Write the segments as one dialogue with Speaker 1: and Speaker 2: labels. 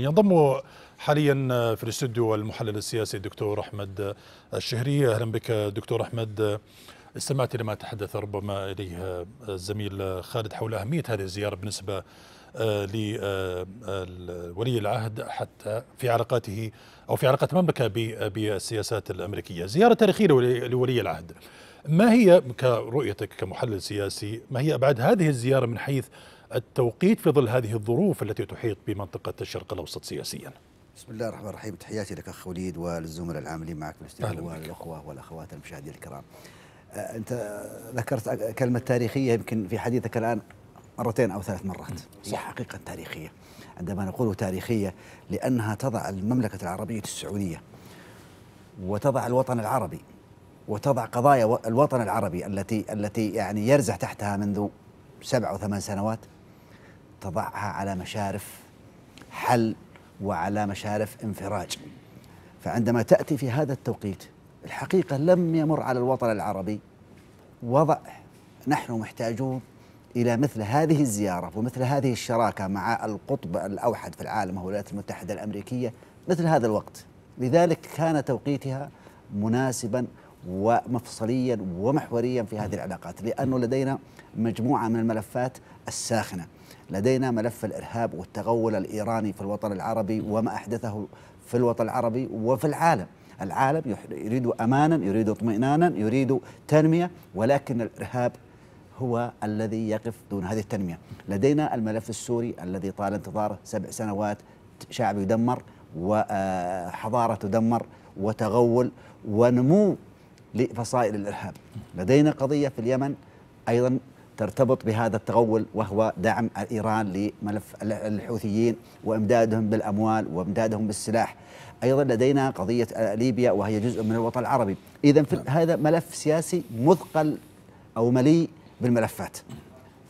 Speaker 1: ينضم حاليا في الاستوديو المحلل السياسي الدكتور احمد الشهري اهلا بك دكتور احمد استمعت لما تحدث ربما اليه الزميل خالد حول اهميه هذه الزياره بالنسبه لولي العهد حتى في علاقاته او في علاقه المملكه بالسياسات الامريكيه، زياره تاريخيه لولي العهد. ما هي كرؤيتك كمحلل سياسي ما هي ابعاد هذه الزياره من حيث التوقيت في ظل هذه الظروف التي تحيط بمنطقة الشرق الأوسط سياسيا
Speaker 2: بسم الله الرحمن الرحيم تحياتي لك أخ وليد وللزملاء العاملين معك في والأخوة والأخوات المشاهدين الكرام أه، أنت ذكرت كلمة تاريخية يمكن في حديثك الآن مرتين أو ثلاث مرات هي حقيقة تاريخية عندما نقول تاريخية لأنها تضع المملكة العربية السعودية وتضع الوطن العربي وتضع قضايا الوطن العربي التي التي يعني يرزح تحتها منذ سبع أو ثمان سنوات تضعها على مشارف حل وعلى مشارف انفراج فعندما تأتي في هذا التوقيت الحقيقة لم يمر على الوطن العربي وضع نحن محتاجون إلى مثل هذه الزيارة ومثل هذه الشراكة مع القطب الأوحد في العالم هو الولايات المتحدة الأمريكية مثل هذا الوقت لذلك كان توقيتها مناسبا ومفصليا ومحوريا في هذه العلاقات لأنه لدينا مجموعة من الملفات الساخنة لدينا ملف الإرهاب والتغول الإيراني في الوطن العربي وما أحدثه في الوطن العربي وفي العالم العالم يريد أمانا يريد اطمئنانا يريد تنمية ولكن الإرهاب هو الذي يقف دون هذه التنمية لدينا الملف السوري الذي طال انتظاره سبع سنوات شعب يدمر وحضارة آه، تدمر وتغول ونمو لفصائل الإرهاب لدينا قضية في اليمن أيضا ترتبط بهذا التغول وهو دعم إيران لملف الحوثيين وإمدادهم بالأموال وإمدادهم بالسلاح أيضا لدينا قضية ليبيا وهي جزء من الوطن العربي إذا نعم. هذا ملف سياسي مثقل أو مليء بالملفات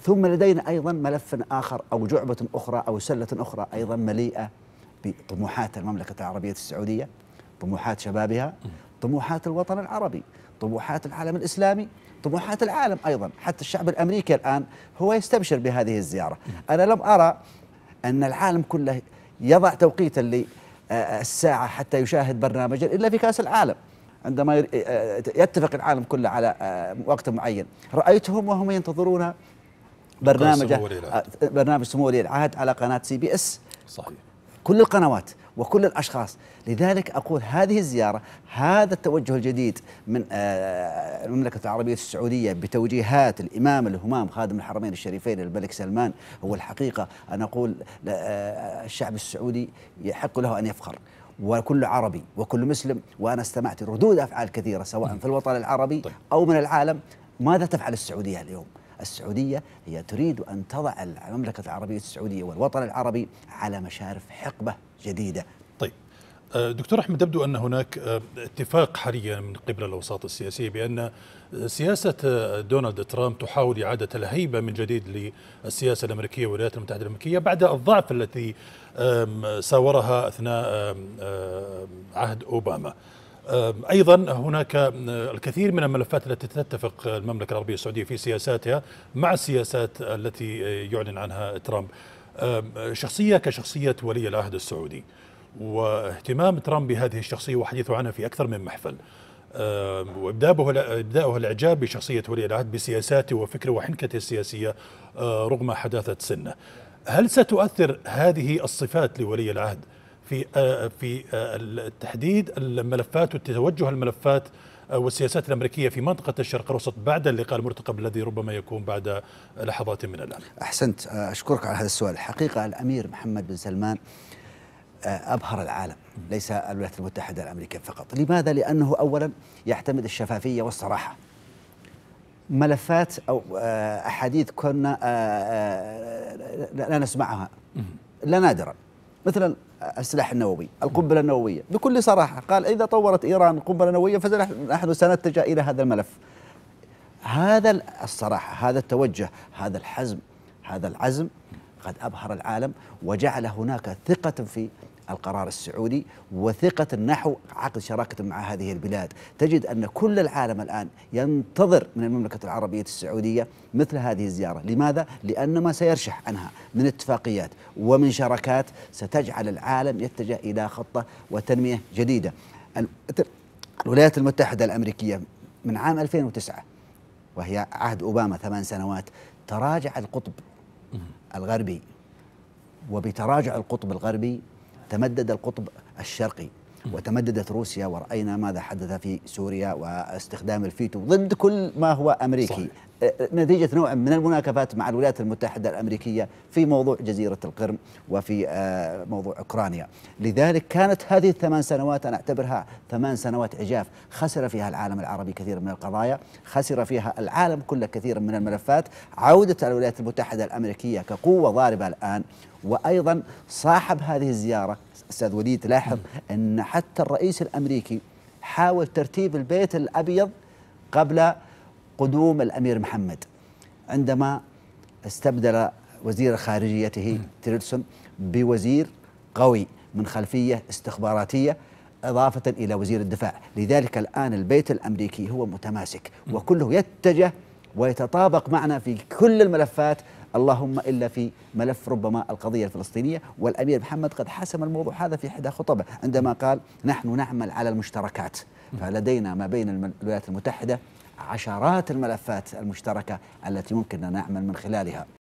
Speaker 2: ثم لدينا أيضا ملف آخر أو جعبة أخرى أو سلة أخرى أيضا مليئة بطموحات المملكة العربية السعودية طموحات شبابها طموحات الوطن العربي طموحات العالم الإسلامي طموحات العالم أيضا حتى الشعب الأمريكي الآن هو يستبشر بهذه الزيارة أنا لم أرى أن العالم كله يضع توقيتا للساعة آه، حتى يشاهد برنامجا إلا في كأس العالم عندما آه، آه، يتفق العالم كله على وقت معين رأيتهم وهم ينتظرون برنامج برنامج سمو ولي العهد على قناة سي بي اس صحيح كل القنوات وكل الأشخاص لذلك أقول هذه الزيارة هذا التوجه الجديد من آه، المملكة العربية السعودية بتوجيهات الإمام الهمام خادم الحرمين الشريفين الملك سلمان هو الحقيقة أنا أقول آه، الشعب السعودي يحق له أن يفخر وكل عربي وكل مسلم وأنا استمعت ردود أفعال كثيرة سواء في الوطن العربي طيب. أو من العالم ماذا تفعل السعودية اليوم السعودية هي تريد أن تضع المملكة العربية السعودية والوطن العربي على مشارف حقبة جديدة
Speaker 1: طيب آه، دكتور احمد يبدو ان هناك آه، اتفاق حاليا من قبل الاوساط السياسيه بان آه، سياسه دونالد ترامب تحاول اعاده الهيبه من جديد للسياسه الامريكيه والولايات المتحده الامريكيه بعد الضعف التي ساورها اثناء عهد اوباما. أيضا هناك الكثير من الملفات التي تتفق المملكة العربية السعودية في سياساتها مع السياسات التي يعلن عنها ترامب شخصية كشخصية ولي العهد السعودي واهتمام ترامب بهذه الشخصية وحديثه عنها في أكثر من محفل وابداؤه الاعجاب بشخصيه ولي العهد بسياساته وفكره وحنكته السياسيه أه، رغم حداثه سنه. هل ستؤثر هذه الصفات لولي العهد في آه، في آه، تحديد الملفات وتوجه الملفات آه، والسياسات الامريكيه في منطقه الشرق الاوسط بعد اللقاء المرتقب الذي ربما يكون بعد لحظات من الان.
Speaker 2: احسنت اشكرك على هذا السؤال، الحقيقه الامير محمد بن سلمان ابهر العالم ليس الولايات المتحده الامريكيه فقط، لماذا؟ لانه اولا يعتمد الشفافيه والصراحه. ملفات او احاديث كنا لا نسمعها لا نادرا. مثلا السلاح النووي القنبلة النووية بكل صراحة قال إذا طورت إيران قنبلة نووية فنحن سنتجه إلى هذا الملف هذا الصراحة هذا التوجه هذا الحزم هذا العزم قد أبهر العالم وجعل هناك ثقة في القرار السعودي وثقة نحو عقد شراكة مع هذه البلاد تجد أن كل العالم الآن ينتظر من المملكة العربية السعودية مثل هذه الزيارة لماذا؟ لأن ما سيرشح عنها من اتفاقيات ومن شراكات ستجعل العالم يتجه إلى خطة وتنمية جديدة الولايات المتحدة الأمريكية من عام 2009 وهي عهد أوباما ثمان سنوات تراجع القطب الغربي وبتراجع القطب الغربي تمدد القطب الشرقي وتمددت روسيا ورأينا ماذا حدث في سوريا واستخدام الفيتو ضد كل ما هو أمريكي صحيح. أه، نتيجة نوع من المناكفات مع الولايات المتحدة الأمريكية في موضوع جزيرة القرم وفي أه، موضوع أوكرانيا لذلك كانت هذه الثمان سنوات أنا أعتبرها ثمان سنوات عجاف خسر فيها العالم العربي كثير من القضايا خسر فيها العالم كله كثير من الملفات عودة الولايات المتحدة الأمريكية كقوة ضاربة الآن وأيضا صاحب هذه الزيارة استاذ وليد لاحظ ان حتى الرئيس الامريكي حاول ترتيب البيت الابيض قبل قدوم الامير محمد عندما استبدل وزير خارجيته تيرلسون بوزير قوي من خلفيه استخباراتيه اضافه الى وزير الدفاع، لذلك الان البيت الامريكي هو متماسك وكله يتجه ويتطابق معنا في كل الملفات اللهم الا في ملف ربما القضيه الفلسطينيه والامير محمد قد حسم الموضوع هذا في احدى خطبه عندما قال نحن نعمل على المشتركات فلدينا ما بين الولايات المتحده عشرات الملفات المشتركه التي ممكن ان نعمل من خلالها